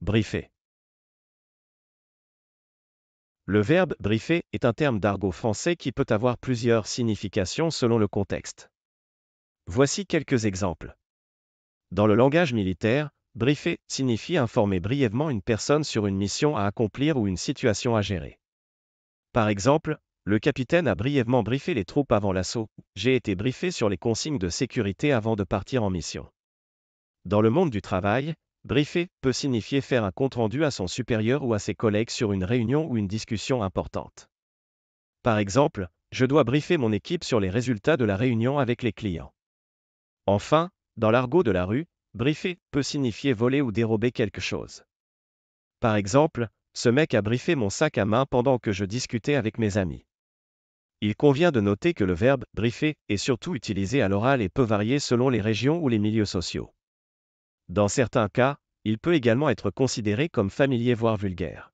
Briefer. Le verbe briefer est un terme d'argot français qui peut avoir plusieurs significations selon le contexte. Voici quelques exemples. Dans le langage militaire, briefer signifie informer brièvement une personne sur une mission à accomplir ou une situation à gérer. Par exemple, le capitaine a brièvement briefé les troupes avant l'assaut. J'ai été briefé sur les consignes de sécurité avant de partir en mission. Dans le monde du travail, Briefer peut signifier faire un compte-rendu à son supérieur ou à ses collègues sur une réunion ou une discussion importante. Par exemple, je dois briefer mon équipe sur les résultats de la réunion avec les clients. Enfin, dans l'argot de la rue, briefer peut signifier voler ou dérober quelque chose. Par exemple, ce mec a briefé mon sac à main pendant que je discutais avec mes amis. Il convient de noter que le verbe briefer est surtout utilisé à l'oral et peut varier selon les régions ou les milieux sociaux. Dans certains cas, il peut également être considéré comme familier voire vulgaire.